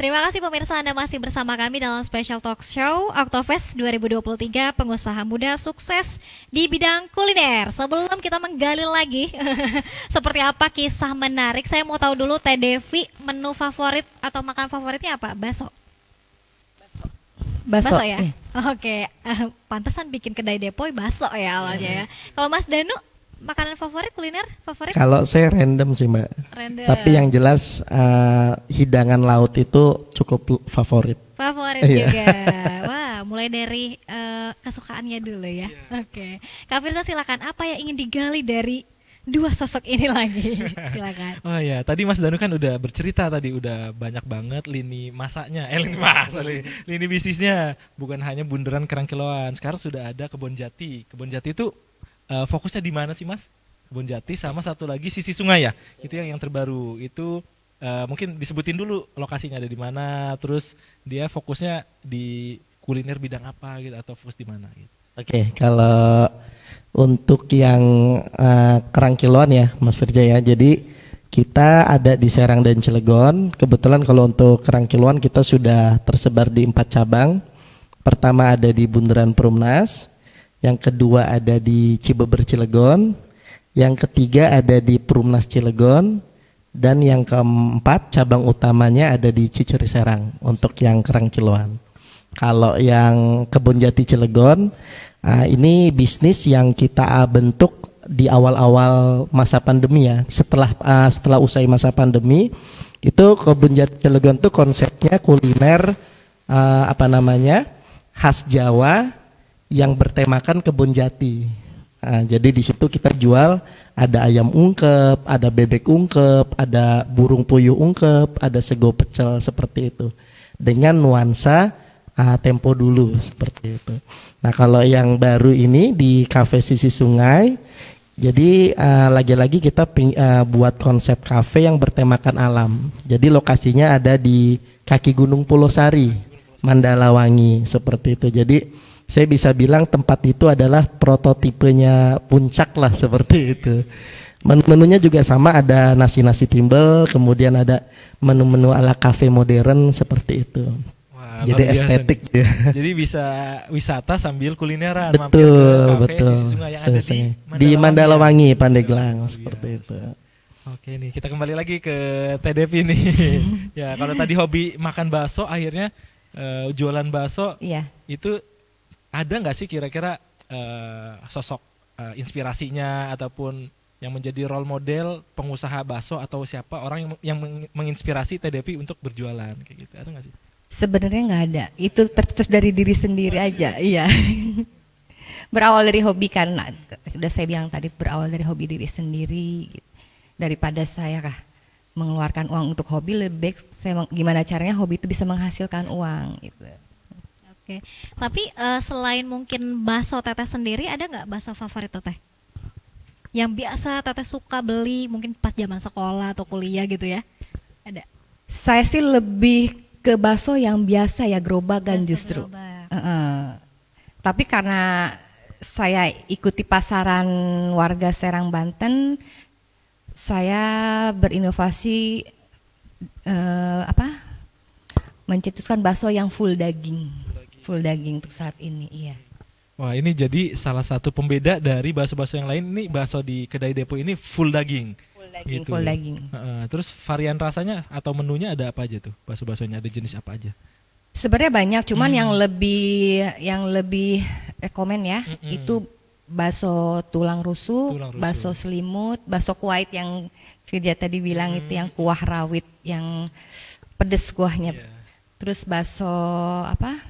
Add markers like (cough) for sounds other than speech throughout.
Terima kasih pemirsa Anda masih bersama kami dalam special talk show Oktoberfest 2023 pengusaha muda sukses di bidang kuliner. Sebelum kita menggali lagi (laughs) seperti apa kisah menarik, saya mau tahu dulu Teh Devi menu favorit atau makan favoritnya apa? Baso. Baso. Baso, ya. Eh. Oke, uh, (laughs) pantesan bikin kedai depoy baso ya awalnya iya. ya. Kalau Mas Danu makanan favorit kuliner favorit? Kalau saya random sih mbak. Random. Tapi yang jelas uh, hidangan laut itu cukup favorit. Favorit iya. juga. (laughs) Wah, mulai dari uh, kesukaannya dulu ya. Yeah. Oke, okay. Kak Firza silakan. Apa yang ingin digali dari dua sosok ini lagi. (laughs) Silakan. Oh ya, tadi Mas Danu kan udah bercerita tadi udah banyak banget lini masaknya, eh lini mas, lini, bisnisnya bukan hanya bundaran kerang kiloan. Sekarang sudah ada kebon jati. Kebon jati itu uh, fokusnya di mana sih Mas? Kebun Jati sama satu lagi sisi sungai ya. Itu yang yang terbaru. Itu uh, mungkin disebutin dulu lokasinya ada di mana, terus dia fokusnya di kuliner bidang apa gitu atau fokus di mana gitu. Oke, kalau untuk yang uh, kerang kiloan ya Mas Firja ya. Jadi kita ada di Serang dan Cilegon. Kebetulan kalau untuk kerang kiloan kita sudah tersebar di empat cabang. Pertama ada di Bundaran Perumnas, yang kedua ada di Cibeber Cilegon, yang ketiga ada di Perumnas Cilegon, dan yang keempat cabang utamanya ada di Ciceri Serang untuk yang kerang kiloan. Kalau yang kebun jati Cilegon, uh, ini bisnis yang kita bentuk di awal-awal masa pandemi ya. Setelah uh, setelah usai masa pandemi, itu kebun jati Cilegon itu konsepnya kuliner uh, apa namanya khas Jawa yang bertemakan kebun jati. Nah, jadi di situ kita jual ada ayam ungkep, ada bebek ungkep, ada burung puyuh ungkep, ada sego pecel seperti itu dengan nuansa uh, tempo dulu seperti itu. Nah kalau yang baru ini di kafe sisi sungai, jadi ah, lagi-lagi kita ping, uh, buat konsep kafe yang bertemakan alam. Jadi lokasinya ada di kaki Gunung Pulau Sari, Mandalawangi seperti itu. Jadi saya bisa bilang tempat itu adalah prototipenya puncak lah seperti itu. menu menunya juga sama ada nasi-nasi timbel, kemudian ada menu-menu ala kafe modern seperti itu. Wah, Jadi estetik ya. (laughs) Jadi bisa wisata sambil kulineran. Betul, kafe, betul. Sisi sungai yang ada di Mandalawangi, ya? Pandeglang oh, seperti iya. itu. Oke nih, kita kembali lagi ke TDP ini. (laughs) ya, kalau tadi hobi makan bakso akhirnya uh, jualan bakso. Iya. Itu ada nggak sih kira-kira uh, sosok uh, inspirasinya ataupun yang menjadi role model pengusaha bakso atau siapa orang yang, yang menginspirasi TDP untuk berjualan kayak gitu ada nggak sih? Sebenarnya nggak ada, itu tercetus dari diri sendiri oh, aja, iya. iya. (laughs) berawal dari hobi karena sudah saya bilang tadi berawal dari hobi diri sendiri gitu. daripada saya kah mengeluarkan uang untuk hobi lebih baik saya gimana caranya hobi itu bisa menghasilkan uang gitu oke. Tapi uh, selain mungkin bakso teteh sendiri, ada nggak bakso favorit teteh? Yang biasa teteh suka beli mungkin pas zaman sekolah atau kuliah gitu ya? Ada? Saya sih lebih ke bakso yang biasa ya gerobakan kan justru. Gerobak. Uh -uh. Tapi karena saya ikuti pasaran warga Serang Banten, saya berinovasi uh, apa? mencetuskan bakso yang full daging full daging untuk saat ini iya Wah ini jadi salah satu pembeda dari bakso-bakso yang lain ini bakso di kedai depo ini full daging. Full daging, gitu. full daging. Uh, terus varian rasanya atau menunya ada apa aja tuh bakso-baksonya ada jenis apa aja? Sebenarnya banyak, cuman hmm. yang lebih yang lebih rekomend ya hmm. -mm. itu bakso tulang rusuk, bakso selimut, bakso kuwait yang Firja tadi bilang hmm. itu yang kuah rawit yang pedes kuahnya. Yeah. Terus bakso apa?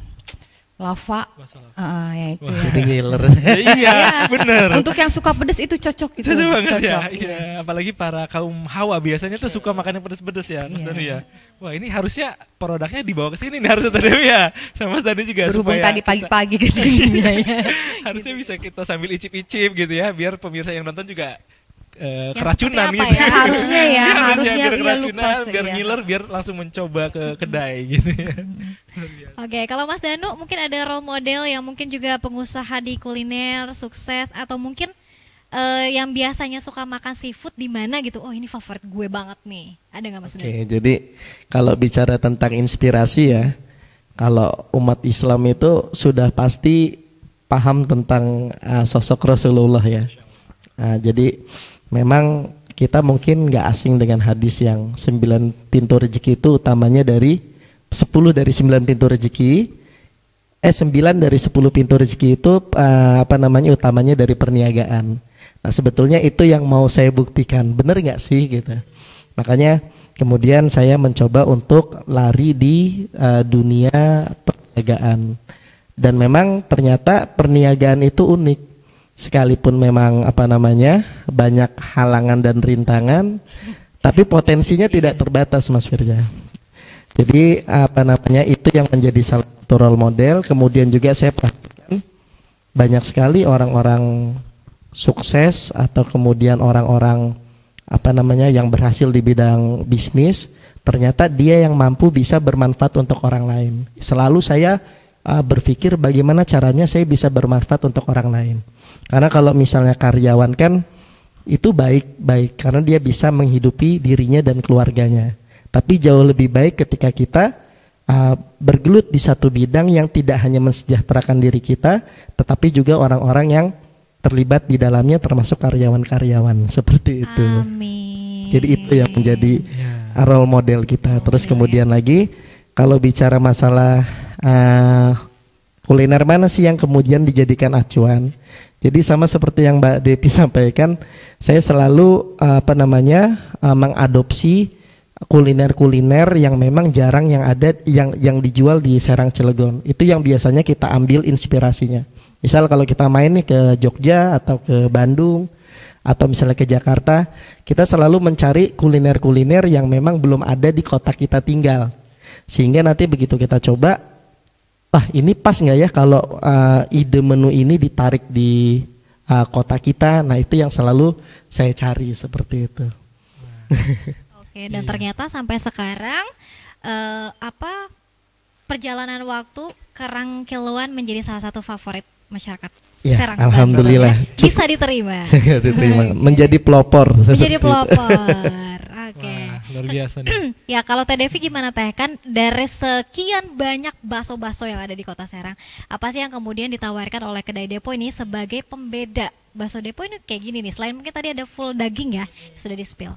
lava, lava. Uh, ya itu Wah, ya. iya, iya. benar. untuk yang suka pedes itu cocok gitu cocok banget cocok, ya, iya. apalagi para kaum hawa biasanya tuh iya. suka makan yang pedes-pedes ya Mas yeah. ya Wah ini harusnya produknya dibawa ke sini nih harusnya tadi ya sama Mas Dani juga berhubung supaya tadi pagi-pagi ke iya. ya harusnya bisa kita sambil icip-icip gitu ya biar pemirsa yang nonton juga uh, keracunan gitu. Ya? Harusnya ya, (laughs) iya, harusnya, harusnya biar keracunan, lupas, biar ya. ngiler, biar langsung mencoba ke (laughs) kedai gitu Oke, okay, kalau Mas Danu mungkin ada role model yang mungkin juga pengusaha di kuliner sukses atau mungkin uh, yang biasanya suka makan seafood di mana gitu. Oh, ini favorit gue banget nih. Ada nggak Mas Oke, okay, Danu? jadi kalau bicara tentang inspirasi ya, kalau umat Islam itu sudah pasti paham tentang uh, sosok Rasulullah ya. Uh, jadi memang kita mungkin nggak asing dengan hadis yang sembilan pintu rezeki itu utamanya dari sepuluh dari sembilan pintu rezeki eh sembilan dari sepuluh pintu rezeki itu uh, apa namanya utamanya dari perniagaan. Nah, sebetulnya itu yang mau saya buktikan. bener nggak sih gitu. Makanya kemudian saya mencoba untuk lari di uh, dunia perniagaan. Dan memang ternyata perniagaan itu unik sekalipun memang apa namanya banyak halangan dan rintangan tapi potensinya tidak terbatas Mas Firja jadi apa namanya itu yang menjadi salah satu role model kemudian juga saya perhatikan banyak sekali orang-orang sukses atau kemudian orang-orang apa namanya yang berhasil di bidang bisnis ternyata dia yang mampu bisa bermanfaat untuk orang lain selalu saya uh, berpikir bagaimana caranya saya bisa bermanfaat untuk orang lain. Karena kalau misalnya karyawan kan itu baik-baik karena dia bisa menghidupi dirinya dan keluarganya. Tapi jauh lebih baik ketika kita uh, bergelut di satu bidang yang tidak hanya mensejahterakan diri kita, tetapi juga orang-orang yang terlibat di dalamnya termasuk karyawan-karyawan (laughs) seperti itu. Amin. Jadi itu yang menjadi ya. role model kita. Terus iya, kemudian iya. lagi kalau bicara masalah uh, kuliner mana sih yang kemudian dijadikan acuan? Jadi sama seperti yang Mbak Devi (laughs) sampaikan, saya selalu uh, apa namanya uh, mengadopsi kuliner-kuliner yang memang jarang yang ada yang yang dijual di Serang Cilegon. Itu yang biasanya kita ambil inspirasinya. Misal kalau kita main nih ke Jogja atau ke Bandung atau misalnya ke Jakarta, kita selalu mencari kuliner-kuliner yang memang belum ada di kota kita tinggal sehingga nanti begitu kita coba ah ini pas nggak ya kalau uh, ide menu ini ditarik di uh, kota kita nah itu yang selalu saya cari seperti itu (laughs) oke dan ternyata sampai sekarang uh, apa perjalanan waktu kerang kiluan menjadi salah satu favorit masyarakat ya, Serang alhamdulillah bisa diterima (laughs) bisa diterima menjadi pelopor menjadi pelopor luar biasa nih. (clears throat) ya kalau Teh Devi gimana Teh? Kan dari sekian banyak baso-baso yang ada di kota Serang, apa sih yang kemudian ditawarkan oleh kedai depo ini sebagai pembeda baso depo ini kayak gini nih? Selain mungkin tadi ada full daging ya, sudah di spill.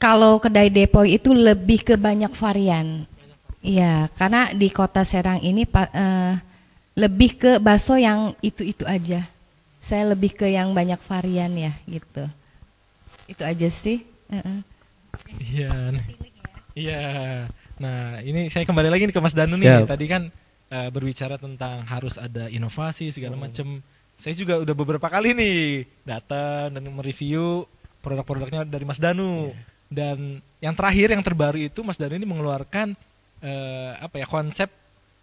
Kalau kedai depo itu lebih ke banyak varian. Iya, karena di kota Serang ini uh, lebih ke baso yang itu-itu aja. Saya lebih ke yang banyak varian ya gitu. Itu aja sih. Uh -uh. Iya. iya. Iya. Nah, ini saya kembali lagi ke Mas Danu Siap. nih. Tadi kan uh, berbicara tentang harus ada inovasi segala hmm. macam. Saya juga udah beberapa kali nih datang dan mereview produk-produknya dari Mas Danu. Yeah. Dan yang terakhir yang terbaru itu Mas Danu ini mengeluarkan uh, apa ya konsep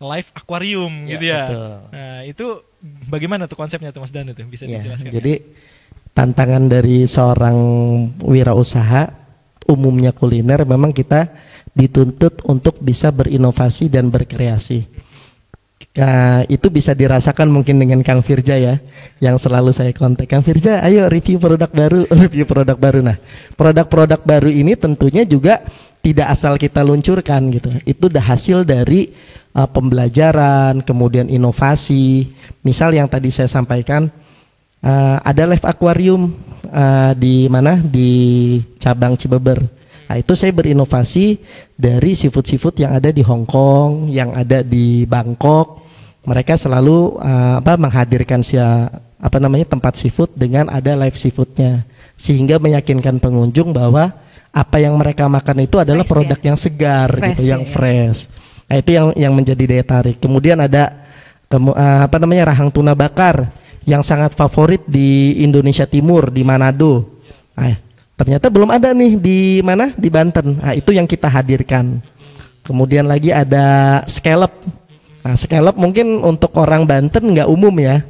live aquarium yeah, gitu ya. Betul. Nah, itu bagaimana tuh konsepnya tuh Mas Danu tuh bisa yeah. dijelaskan? Jadi tantangan dari seorang wirausaha umumnya kuliner memang kita dituntut untuk bisa berinovasi dan berkreasi. Nah, itu bisa dirasakan mungkin dengan Kang Firja ya yang selalu saya kontak Kang Firja ayo review produk baru (laughs) review produk baru nah produk-produk baru ini tentunya juga tidak asal kita luncurkan gitu itu dah hasil dari uh, pembelajaran kemudian inovasi misal yang tadi saya sampaikan uh, ada live aquarium uh, eh, di mana di cabang Cibeber. Nah, itu saya berinovasi dari seafood-seafood yang ada di Hong Kong, yang ada di Bangkok. Mereka selalu uh, apa menghadirkan si apa namanya tempat seafood dengan ada live seafoodnya sehingga meyakinkan pengunjung bahwa apa yang mereka makan itu adalah fresh, produk ya? yang segar gitu, fresh, gitu, ya, yang fresh. Nah, itu yang yang menjadi daya tarik. Kemudian ada kemu, uh, apa namanya rahang tuna bakar yang sangat favorit di Indonesia Timur di Manado. Nah, ternyata belum ada nih di mana di Banten. Nah, itu yang kita hadirkan. Kemudian lagi ada scallop. Nah, scallop mungkin untuk orang Banten nggak umum ya.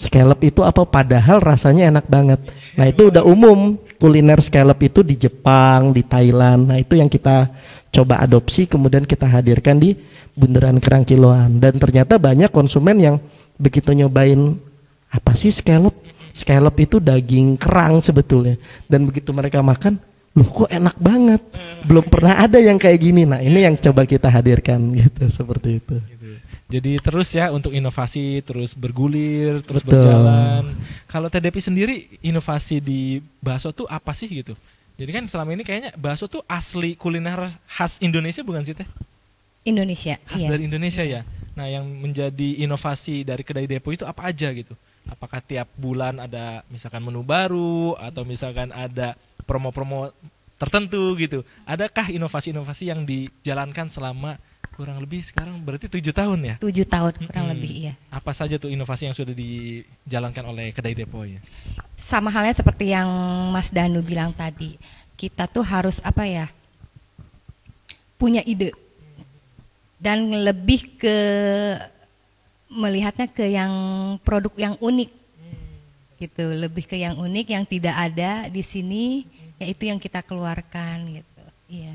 Scallop itu apa? Padahal rasanya enak banget. Nah itu udah umum kuliner scallop itu di Jepang, di Thailand. Nah itu yang kita coba adopsi kemudian kita hadirkan di Bundaran Kerangkiloan. Dan ternyata banyak konsumen yang begitu nyobain apa sih scallop? Scallop itu daging kerang sebetulnya. Dan begitu mereka makan, loh kok enak banget. Belum pernah ada yang kayak gini. Nah ini yang coba kita hadirkan gitu, seperti itu. Jadi terus ya untuk inovasi terus bergulir, terus Betul. berjalan. Kalau TDP sendiri inovasi di bakso tuh apa sih gitu? Jadi kan selama ini kayaknya bakso tuh asli kuliner khas Indonesia bukan sih Teh? Indonesia. Khas iya. dari Indonesia ya. Nah, yang menjadi inovasi dari kedai Depo itu apa aja gitu? apakah tiap bulan ada misalkan menu baru atau misalkan ada promo-promo tertentu gitu. Adakah inovasi-inovasi yang dijalankan selama kurang lebih sekarang berarti tujuh tahun ya? Tujuh tahun kurang hmm. lebih iya. Apa saja tuh inovasi yang sudah dijalankan oleh kedai depo ya? Sama halnya seperti yang Mas Danu bilang tadi, kita tuh harus apa ya? Punya ide dan lebih ke melihatnya ke yang produk yang unik gitu lebih ke yang unik yang tidak ada di sini yaitu yang kita keluarkan gitu iya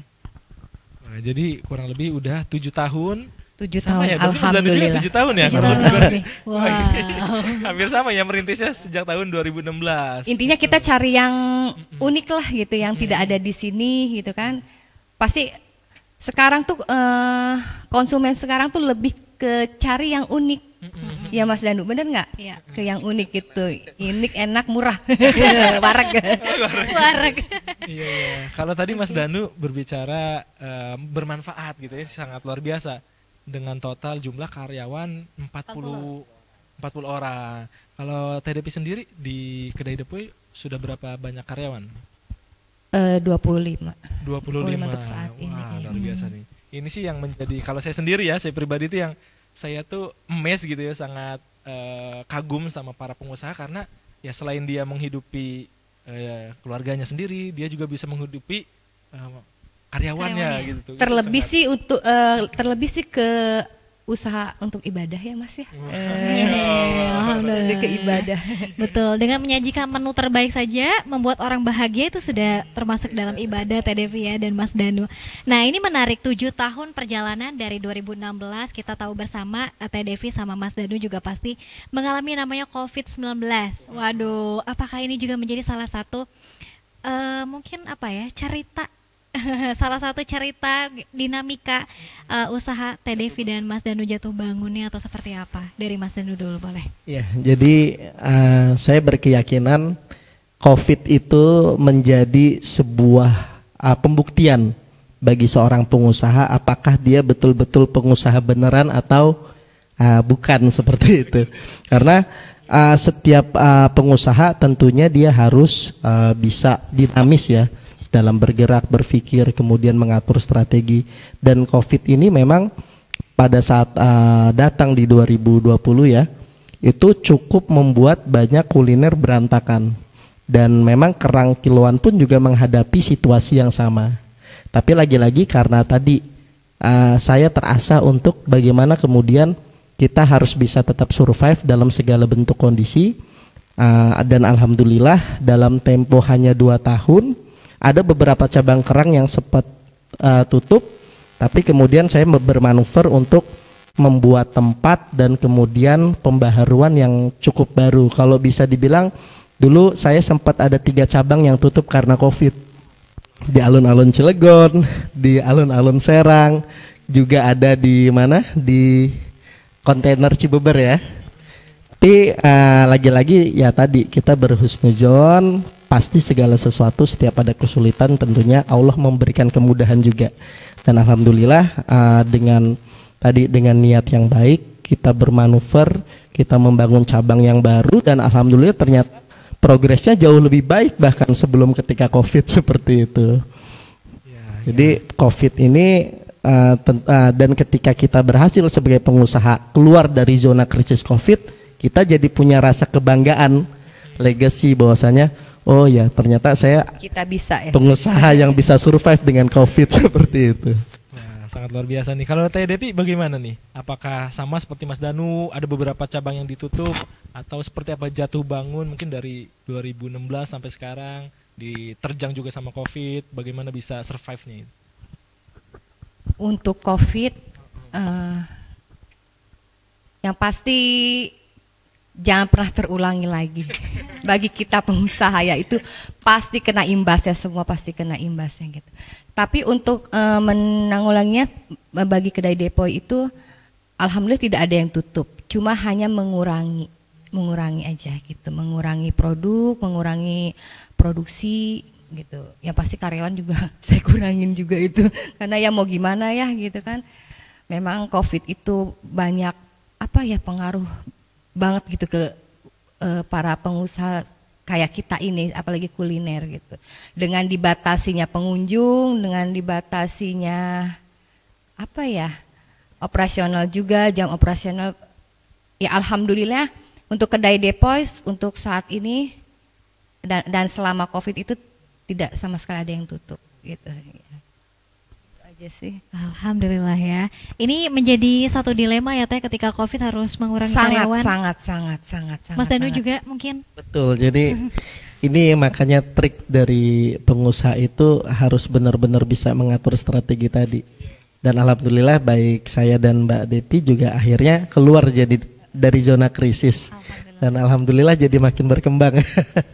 nah, jadi kurang lebih udah tujuh tahun tujuh tahun ya, alhamdulillah tujuh tahun ya 7 tahun (laughs) oh, iya. wow. hampir sama ya merintisnya sejak tahun 2016 intinya kita gitu. cari yang unik lah gitu yang tidak ada di sini gitu kan pasti sekarang tuh eh, konsumen sekarang tuh lebih ke cari yang unik Mm-hmm. Ya Mas Danu, bener nggak? Iya. Ke yang unik gitu, unik enak murah, Warak. (laughs) Warak. Iya, iya. Kalau tadi Mas Danu berbicara um, bermanfaat gitu ya, sangat luar biasa dengan total jumlah karyawan 40 40, orang. Kalau TDP sendiri di kedai Depuy sudah berapa banyak karyawan? Uh, 25. 25. 25 untuk saat Wah, ini. Luar iya. biasa nih ini sih yang menjadi kalau saya sendiri ya saya pribadi itu yang saya tuh mes gitu ya sangat uh, kagum sama para pengusaha karena ya selain dia menghidupi uh, keluarganya sendiri dia juga bisa menghidupi uh, karyawannya, karyawannya gitu terlebih sih untuk uh, terlebih sih ke usaha untuk ibadah ya mas ya. Wow. Eh, Alhamdulillah ke ibadah. Betul. Dengan menyajikan menu terbaik saja membuat orang bahagia itu sudah termasuk iya. dalam ibadah Teh Devi ya dan Mas Danu. Nah ini menarik tujuh tahun perjalanan dari 2016 kita tahu bersama eh, Teh Devi sama Mas Danu juga pasti mengalami namanya COVID-19. Waduh, apakah ini juga menjadi salah satu uh, mungkin apa ya cerita (laughs) salah satu cerita dinamika uh, usaha Teh dan Mas Danu jatuh bangunnya atau seperti apa dari Mas Danu dulu boleh? Ya, jadi uh, saya berkeyakinan COVID itu menjadi sebuah uh, pembuktian bagi seorang pengusaha apakah dia betul-betul pengusaha beneran atau uh, bukan (laughs) seperti itu karena uh, setiap uh, pengusaha tentunya dia harus uh, bisa dinamis ya dalam bergerak, berpikir, kemudian mengatur strategi. Dan COVID ini memang pada saat uh, datang di 2020 ya, itu cukup membuat banyak kuliner berantakan. Dan memang kerang kiloan pun juga menghadapi situasi yang sama. Tapi lagi-lagi karena tadi uh, saya terasa untuk bagaimana kemudian kita harus bisa tetap survive dalam segala bentuk kondisi. Uh, dan alhamdulillah dalam tempo hanya dua tahun ada beberapa cabang kerang yang sempat uh, tutup tapi kemudian saya bermanuver untuk membuat tempat dan kemudian pembaharuan yang cukup baru kalau bisa dibilang dulu saya sempat ada tiga cabang yang tutup karena covid di alun-alun Cilegon di alun-alun Serang juga ada di mana di kontainer Cibeber ya tapi lagi eh, lagi-lagi ya tadi kita berhusnuzon pasti segala sesuatu setiap ada kesulitan tentunya Allah memberikan kemudahan juga. Dan alhamdulillah uh, dengan tadi dengan niat yang baik kita bermanuver, kita membangun cabang yang baru dan alhamdulillah ternyata progresnya jauh lebih baik bahkan sebelum ketika Covid (laughs) seperti itu. Ya, ya. Jadi Covid ini uh, uh, dan ketika kita berhasil sebagai pengusaha keluar dari zona krisis Covid, kita jadi punya rasa kebanggaan legacy bahwasanya oh ya ternyata saya kita bisa ya pengusaha yang bisa survive dengan covid (laughs) seperti itu nah, sangat luar biasa nih kalau teh Devi bagaimana nih apakah sama seperti Mas Danu ada beberapa cabang yang ditutup atau seperti apa jatuh bangun mungkin dari 2016 sampai sekarang diterjang juga sama covid bagaimana bisa survive nya untuk covid uh, yang pasti jangan pernah terulangi lagi. Bagi kita pengusaha ya itu pasti kena imbasnya semua pasti kena imbasnya gitu. Tapi untuk e, eh, menanggulanginya eh, bagi kedai depo itu alhamdulillah tidak ada yang tutup, cuma hanya mengurangi mengurangi aja gitu, mengurangi produk, mengurangi produksi gitu. Ya pasti karyawan juga (laughs) saya kurangin juga itu karena ya mau gimana ya gitu kan. Memang Covid itu banyak apa ya pengaruh banget gitu ke uh, para pengusaha kayak kita ini, apalagi kuliner gitu. Dengan dibatasinya pengunjung, dengan dibatasinya apa ya operasional juga jam operasional. Ya alhamdulillah untuk kedai Depois untuk saat ini dan, dan selama COVID itu tidak sama sekali ada yang tutup gitu aja sih. Alhamdulillah ya. Ini menjadi satu dilema ya Teh ketika Covid harus mengurangi sangat, karyawan. Sangat sangat sangat sangat. Mas Danu juga mungkin. Betul. Jadi (laughs) ini makanya trik dari pengusaha itu harus benar-benar bisa mengatur strategi tadi. Dan alhamdulillah baik saya dan Mbak Depi juga akhirnya keluar jadi dari zona krisis. Alhamdulillah. Dan alhamdulillah jadi makin berkembang.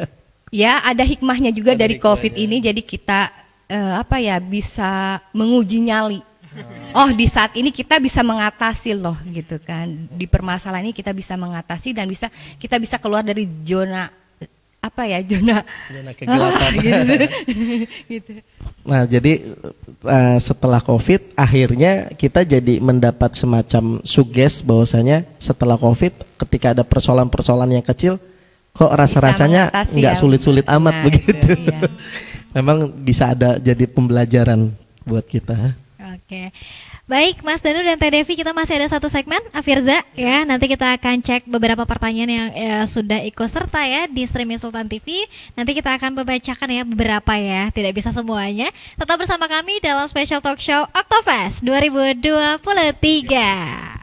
(laughs) ya, ada hikmahnya juga ada dari hikmahnya. Covid ini jadi kita uh, apa ya bisa menguji nyali. Oh di saat ini kita bisa mengatasi loh gitu kan di permasalahan ini kita bisa mengatasi dan bisa kita bisa keluar dari zona apa ya zona zona kegelapan (laughs) gitu. gitu. Nah jadi uh, setelah COVID akhirnya kita jadi mendapat semacam suges bahwasanya setelah COVID ketika ada persoalan-persoalan yang kecil kok rasa-rasanya nggak ya. sulit-sulit amat nah, begitu. Itu, iya. (laughs) memang bisa ada jadi pembelajaran buat kita. Oke. Baik, Mas Danu dan Teh Devi, kita masih ada satu segmen Afirza ya. Nanti kita akan cek beberapa pertanyaan yang ya, sudah ikut serta ya di streaming Sultan TV. Nanti kita akan membacakan ya beberapa ya, tidak bisa semuanya. Tetap bersama kami dalam special talk show Oktoberfest 2023.